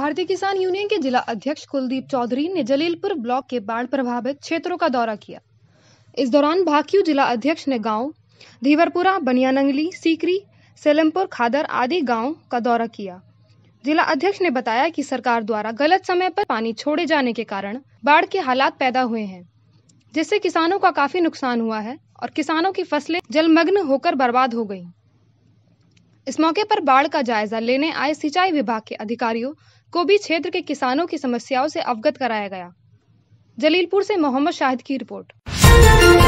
भारतीय किसान यूनियन के जिला अध्यक्ष कुलदीप चौधरी ने जलीलपुर ब्लॉक के बाढ़ प्रभावित क्षेत्रों का दौरा किया इस दौरान भाकियू जिला अध्यक्ष ने गांव धीवरपुरा बनियानंगली सीकरी सेलमपुर खादर आदि गांव का दौरा किया जिला अध्यक्ष ने बताया कि सरकार द्वारा गलत समय पर पानी छोड़े जाने के कारण बाढ़ के हालात पैदा हुए हैं जिससे किसानों का काफी नुकसान हुआ है और किसानों की फसलें जलमग्न होकर बर्बाद हो गयी इस मौके पर बाढ़ का जायजा लेने आए सिंचाई विभाग के अधिकारियों को भी क्षेत्र के किसानों की समस्याओं से अवगत कराया गया जलीलपुर से मोहम्मद शाहिद की रिपोर्ट